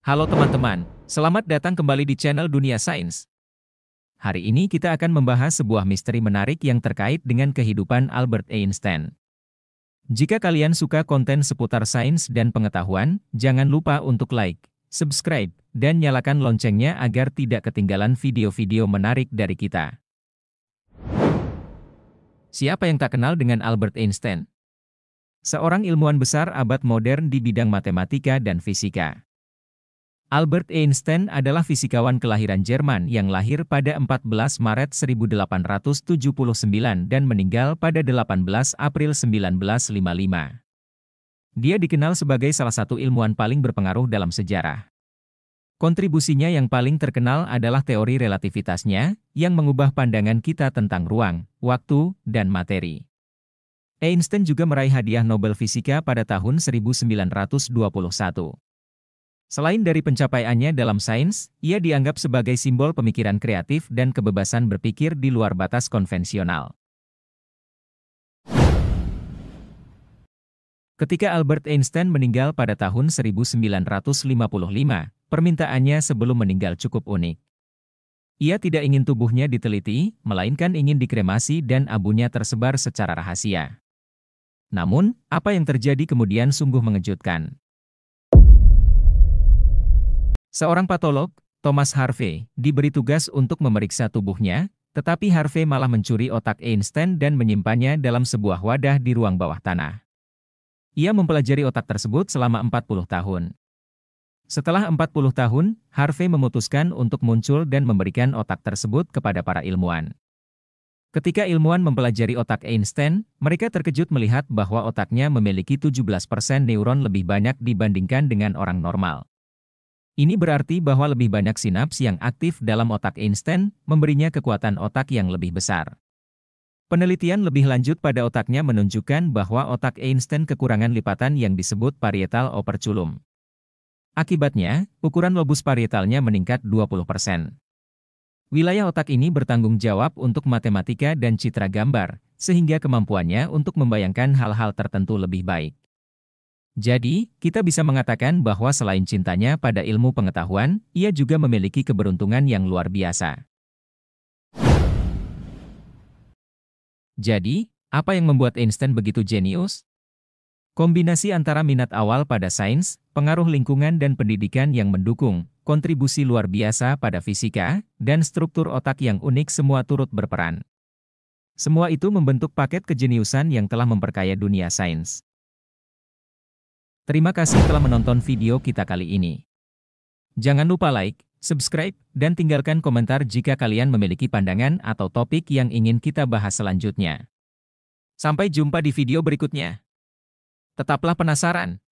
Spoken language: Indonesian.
Halo teman-teman, selamat datang kembali di channel Dunia Sains. Hari ini kita akan membahas sebuah misteri menarik yang terkait dengan kehidupan Albert Einstein. Jika kalian suka konten seputar sains dan pengetahuan, jangan lupa untuk like, subscribe, dan nyalakan loncengnya agar tidak ketinggalan video-video menarik dari kita. Siapa yang tak kenal dengan Albert Einstein? Seorang ilmuwan besar abad modern di bidang matematika dan fisika. Albert Einstein adalah fisikawan kelahiran Jerman yang lahir pada 14 Maret 1879 dan meninggal pada 18 April 1955. Dia dikenal sebagai salah satu ilmuwan paling berpengaruh dalam sejarah. Kontribusinya yang paling terkenal adalah teori relativitasnya, yang mengubah pandangan kita tentang ruang, waktu, dan materi. Einstein juga meraih hadiah Nobel Fisika pada tahun 1921. Selain dari pencapaiannya dalam sains, ia dianggap sebagai simbol pemikiran kreatif dan kebebasan berpikir di luar batas konvensional. Ketika Albert Einstein meninggal pada tahun 1955, permintaannya sebelum meninggal cukup unik. Ia tidak ingin tubuhnya diteliti, melainkan ingin dikremasi dan abunya tersebar secara rahasia. Namun, apa yang terjadi kemudian sungguh mengejutkan. Seorang patolog, Thomas Harvey, diberi tugas untuk memeriksa tubuhnya, tetapi Harvey malah mencuri otak Einstein dan menyimpannya dalam sebuah wadah di ruang bawah tanah. Ia mempelajari otak tersebut selama 40 tahun. Setelah 40 tahun, Harvey memutuskan untuk muncul dan memberikan otak tersebut kepada para ilmuwan. Ketika ilmuwan mempelajari otak Einstein, mereka terkejut melihat bahwa otaknya memiliki 17% neuron lebih banyak dibandingkan dengan orang normal. Ini berarti bahwa lebih banyak sinaps yang aktif dalam otak Einstein, memberinya kekuatan otak yang lebih besar. Penelitian lebih lanjut pada otaknya menunjukkan bahwa otak Einstein kekurangan lipatan yang disebut parietal operculum. Akibatnya, ukuran lobus parietalnya meningkat 20%. Wilayah otak ini bertanggung jawab untuk matematika dan citra gambar, sehingga kemampuannya untuk membayangkan hal-hal tertentu lebih baik. Jadi, kita bisa mengatakan bahwa selain cintanya pada ilmu pengetahuan, ia juga memiliki keberuntungan yang luar biasa. Jadi, apa yang membuat Einstein begitu jenius? Kombinasi antara minat awal pada sains, pengaruh lingkungan dan pendidikan yang mendukung, kontribusi luar biasa pada fisika, dan struktur otak yang unik semua turut berperan. Semua itu membentuk paket kejeniusan yang telah memperkaya dunia sains. Terima kasih telah menonton video kita kali ini. Jangan lupa like, subscribe, dan tinggalkan komentar jika kalian memiliki pandangan atau topik yang ingin kita bahas selanjutnya. Sampai jumpa di video berikutnya. Tetaplah penasaran.